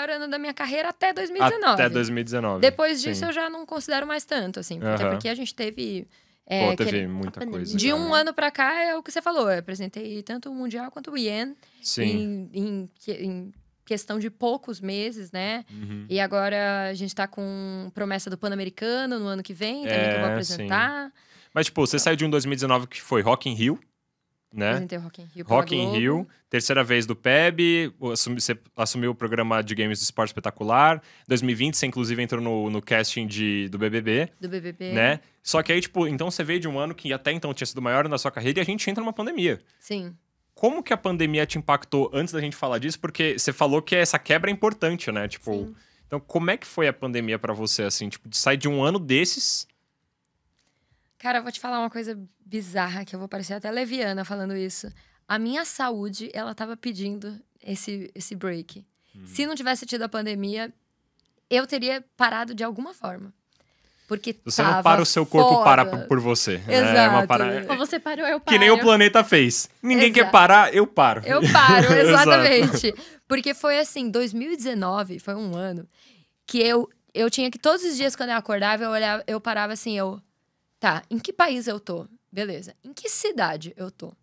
maior ano da minha carreira até 2019. Até 2019. Depois disso sim. eu já não considero mais tanto, assim. Até uhum. porque a gente teve. É, Pô, teve muita coisa. De né? um ano para cá é o que você falou. Eu apresentei tanto o Mundial quanto o Ien. Sim. Em, em, em questão de poucos meses, né? Uhum. E agora a gente tá com promessa do Pan-Americano no ano que vem, também é, que eu vou é, apresentar. Sim. Mas, tipo, você saiu de um 2019 que foi Rock in Rio né? Rock in Rio. Rock in Rio. Terceira vez do PEB, você assumiu o programa de games do esporte espetacular. 2020, você inclusive entrou no, no casting de, do BBB. Do BBB. Né? Só que aí, tipo, então você veio de um ano que até então tinha sido o maior na sua carreira e a gente entra numa pandemia. Sim. Como que a pandemia te impactou antes da gente falar disso? Porque você falou que essa quebra é importante, né? Tipo, Sim. então como é que foi a pandemia para você, assim? Tipo, de sair de um ano desses Cara, eu vou te falar uma coisa bizarra que eu vou parecer até leviana falando isso. A minha saúde, ela tava pedindo esse, esse break. Uhum. Se não tivesse tido a pandemia, eu teria parado de alguma forma. Porque você não para o seu corpo foda. para por você. Exato. Né? É uma para... Ou você parou, eu paro. Que nem o planeta fez. Ninguém Exato. quer parar, eu paro. Eu paro, exatamente. Porque foi assim, 2019 foi um ano que eu, eu tinha que todos os dias quando eu acordava, eu, olhava, eu parava assim, eu Tá, em que país eu tô? Beleza. Em que cidade eu tô?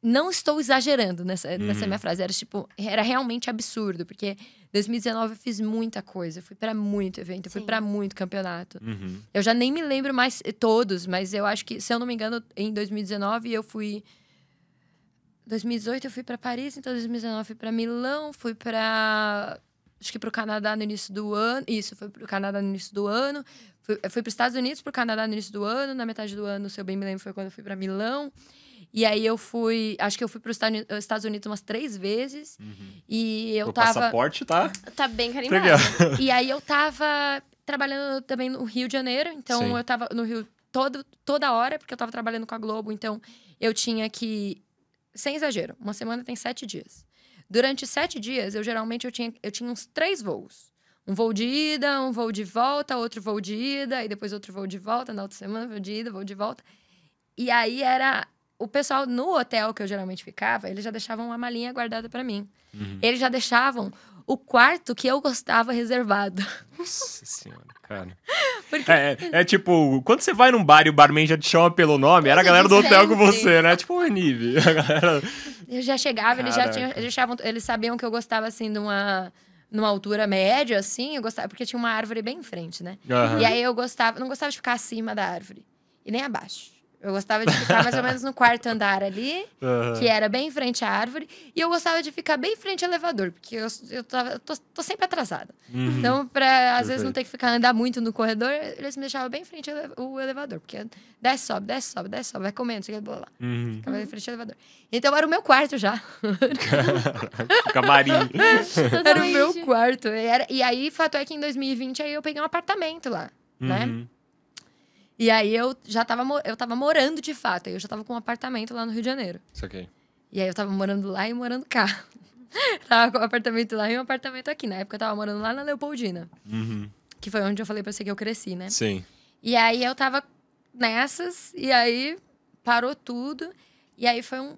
Não estou exagerando nessa, uhum. nessa minha frase. Era tipo, era realmente absurdo, porque 2019 eu fiz muita coisa, eu fui para muito evento, eu fui para muito campeonato. Uhum. Eu já nem me lembro mais todos, mas eu acho que, se eu não me engano, em 2019 eu fui 2018 eu fui para Paris, então 2019 eu fui para Milão, fui para acho que pro Canadá no início do ano. Isso, foi pro Canadá no início do ano. Fui, fui pros Estados Unidos, pro Canadá no início do ano. Na metade do ano, se eu bem me lembro, foi quando eu fui para Milão. E aí eu fui, acho que eu fui para os eh, Estados Unidos umas três vezes. Uhum. E eu tava. passaporte tá? Tá bem carimbado. E aí eu tava trabalhando também no Rio de Janeiro, então Sim. eu tava no Rio todo, toda hora, porque eu tava trabalhando com a Globo, então eu tinha que. Sem exagero, uma semana tem sete dias. Durante sete dias, eu geralmente eu tinha, eu tinha uns três voos. Um voo de ida, um voo de volta, outro voo de ida, e depois outro voo de volta, na outra semana, voo de ida, voo de volta. E aí era. O pessoal no hotel que eu geralmente ficava, eles já deixavam uma malinha guardada para mim. Uhum. Eles já deixavam o quarto que eu gostava reservado. Nossa senhora, cara. Porque... É, é, é, tipo, quando você vai num bar e o barman já te chama pelo nome, era a galera do hotel com você, né? Tipo, o Nive. A galera eu já chegava, eles já, tinham, eles, achavam, eles sabiam que eu gostava, assim, de uma numa altura média, assim, eu gostava, porque tinha uma árvore bem em frente, né? Uhum. E aí eu gostava, não gostava de ficar acima da árvore e nem abaixo. Eu gostava de ficar mais ou menos no quarto andar ali, uhum. que era bem em frente à árvore. E eu gostava de ficar bem em frente ao elevador, porque eu, eu, tava, eu tô, tô, sempre atrasada. Uhum. Então, para às vezes não ter que ficar andar muito no corredor, eles me deixavam bem em frente ao elevador. Porque desce, sobe, desce, sobe, desce, sobe, vai comendo, sei blá, blá. Uhum. Ficava em frente ao elevador. Então era o meu quarto já. Camarim. era o meu quarto. E, era, e aí, fato é que em 2020 aí eu peguei um apartamento lá, né? Uhum. E aí eu já tava, eu tava morando de fato. Eu já tava com um apartamento lá no Rio de Janeiro. Isso aqui. E aí eu tava morando lá e morando cá. tava com um apartamento lá e um apartamento aqui. Na época eu tava morando lá na Leopoldina. Uhum. Que foi onde eu falei pra você que eu cresci, né? Sim. E aí eu tava nessas, e aí parou tudo. E aí foi um.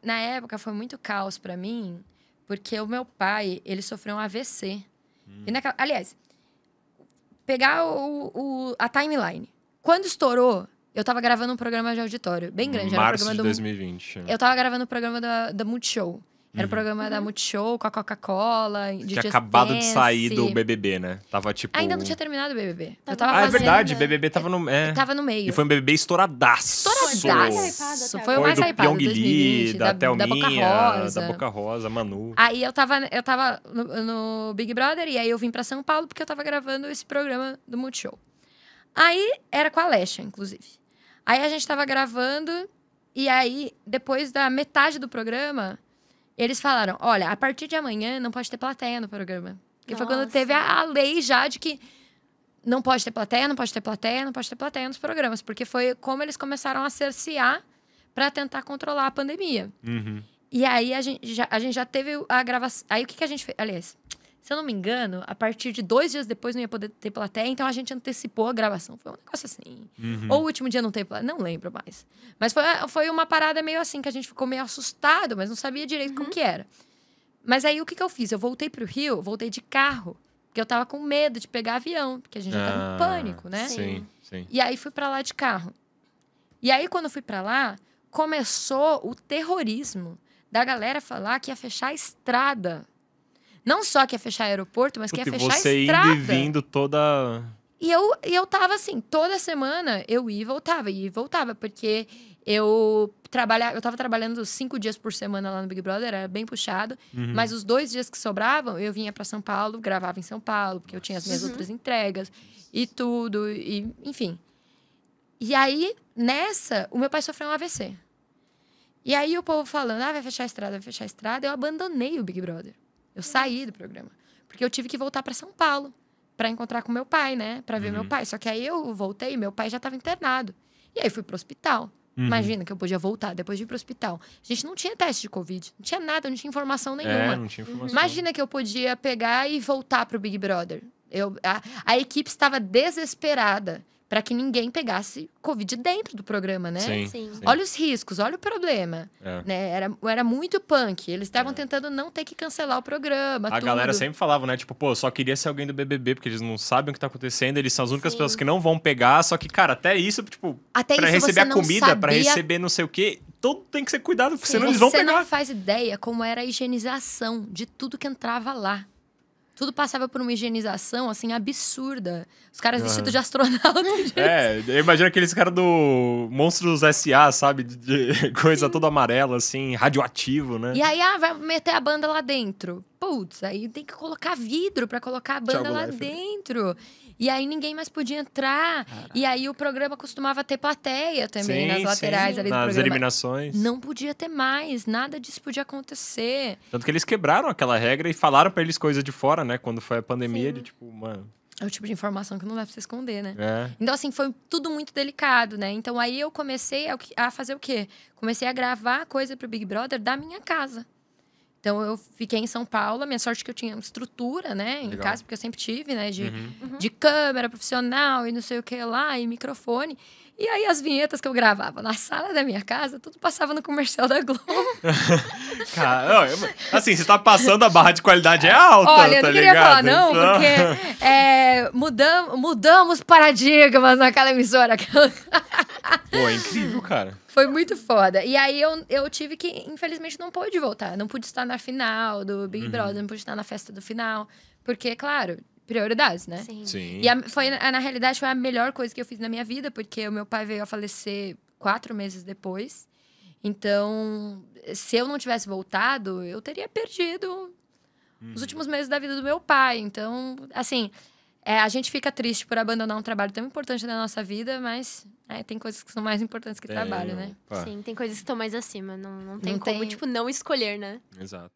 Na época foi muito caos para mim, porque o meu pai, ele sofreu um AVC. Hum. E naquela, aliás, pegar o, o, a timeline. Quando estourou, eu tava gravando um programa de auditório, bem grande. Março era programa de do, 2020. Né? Eu tava gravando o um programa da, da Multishow. Era o uhum. programa da uhum. Multishow, com a Coca-Cola, de Tinha acabado Dance. de sair do BBB, né? Tava tipo. Ainda não tinha terminado o BBB. Tava eu tava ah, é fazendo... é verdade, BBB tava no, é... tava no meio. E foi um BBB estouradaço. Estouradaço. Foi o mais hypado. Pyong Lee, da, da Thelminha, da Boca Rosa. Da Boca Rosa, Manu. Aí eu tava, eu tava no, no Big Brother e aí eu vim pra São Paulo porque eu tava gravando esse programa do Multishow. Aí era com a Alexa, inclusive. Aí a gente tava gravando, e aí, depois da metade do programa, eles falaram: olha, a partir de amanhã não pode ter plateia no programa. Que foi quando teve a, a lei já de que não pode ter plateia, não pode ter plateia, não pode ter plateia nos programas, porque foi como eles começaram a cercear para tentar controlar a pandemia. Uhum. E aí a gente já, a gente já teve a gravação. Aí o que, que a gente fez? Aliás, se eu não me engano, a partir de dois dias depois não ia poder ter plateia, então a gente antecipou a gravação. Foi um negócio assim. Uhum. Ou o último dia não teve plateia, não lembro mais. Mas foi, ah, foi uma parada meio assim, que a gente ficou meio assustado, mas não sabia direito uhum. como que era. Mas aí o que, que eu fiz? Eu voltei pro Rio, voltei de carro, porque eu tava com medo de pegar avião, porque a gente ah, já tava em ah, pânico, né? Sim, sim. E aí fui para lá de carro. E aí quando eu fui para lá, começou o terrorismo da galera falar que ia fechar a estrada não só quer fechar aeroporto, mas Puta, quer fechar você estrada. Indo e vindo toda. E eu, eu tava assim, toda semana eu ia e voltava, ia e voltava, porque eu trabalhava, eu tava trabalhando cinco dias por semana lá no Big Brother, era bem puxado. Uhum. Mas os dois dias que sobravam, eu vinha para São Paulo, gravava em São Paulo, porque eu tinha as minhas uhum. outras entregas e tudo, e enfim. E aí, nessa, o meu pai sofreu um AVC. E aí o povo falando, ah, vai fechar a estrada, vai fechar a estrada. Eu abandonei o Big Brother. Eu saí do programa. Porque eu tive que voltar para São Paulo para encontrar com meu pai, né? Para ver uhum. meu pai. Só que aí eu voltei, meu pai já estava internado. E aí fui pro hospital. Uhum. Imagina que eu podia voltar depois de ir pro hospital. A gente não tinha teste de Covid, não tinha nada, não tinha informação é, nenhuma. É, não tinha informação. Imagina que eu podia pegar e voltar pro Big Brother. Eu, a, a equipe estava desesperada para que ninguém pegasse Covid dentro do programa, né? Sim, sim. Olha os riscos, olha o problema. É. Né? Era, era muito punk. Eles estavam é. tentando não ter que cancelar o programa. A tudo. galera sempre falava, né? Tipo, pô, só queria ser alguém do BBB, porque eles não sabem o que tá acontecendo, eles são as únicas sim. pessoas que não vão pegar. Só que, cara, até isso, tipo, até pra isso, receber a comida, sabia... para receber não sei o quê, todo tem que ser cuidado, porque sim. senão eles vão você pegar. Você não faz ideia como era a higienização de tudo que entrava lá tudo passava por uma higienização, assim, absurda. Os caras uhum. vestidos de astronauta. Gente. É, eu imagino aqueles caras do Monstros S.A., sabe? De, de coisa Sim. toda amarela, assim, radioativo, né? E aí, ah, vai meter a banda lá dentro. Putz, aí tem que colocar vidro para colocar a banda lá dentro. E aí ninguém mais podia entrar. Caraca. E aí o programa costumava ter plateia também sim, nas laterais sim. ali do nas programa. eliminações. Não podia ter mais, nada disso podia acontecer. Tanto que eles quebraram aquela regra e falaram para eles coisa de fora, né? Quando foi a pandemia, sim. de tipo, mano. É o tipo de informação que não dá pra se esconder, né? É. Então, assim, foi tudo muito delicado, né? Então, aí eu comecei a, a fazer o quê? Comecei a gravar coisa pro Big Brother da minha casa. Então eu fiquei em São Paulo, a minha sorte é que eu tinha estrutura, né, em Legal. casa, porque eu sempre tive, né, de, uhum. de câmera profissional e não sei o que lá, e microfone. E aí as vinhetas que eu gravava na sala da minha casa, tudo passava no comercial da Globo. Cara, assim, você tá passando a barra de qualidade é alta, Olha, tá eu não tá queria ligado? falar não, então- porque é, mudam, mudamos paradigmas naquela emissora. Pô, é incrível, cara. Foi muito foda. E aí eu, eu tive que, infelizmente, não pude voltar. Não pude estar na final do Big uhum. Brother, não pude estar na festa do final. Porque, claro, prioridades, né? Sim. Sim. E a, foi, na realidade, foi a melhor coisa que eu fiz na minha vida, porque o meu pai veio a falecer quatro meses depois. Então, se eu não tivesse voltado, eu teria perdido uhum. os últimos meses da vida do meu pai. Então, assim, é, a gente fica triste por abandonar um trabalho tão importante na nossa vida, mas é, tem coisas que são mais importantes que é, trabalho, né? Pá. Sim, tem coisas que estão mais acima. Não, não tem não como, tem... tipo, não escolher, né? Exato.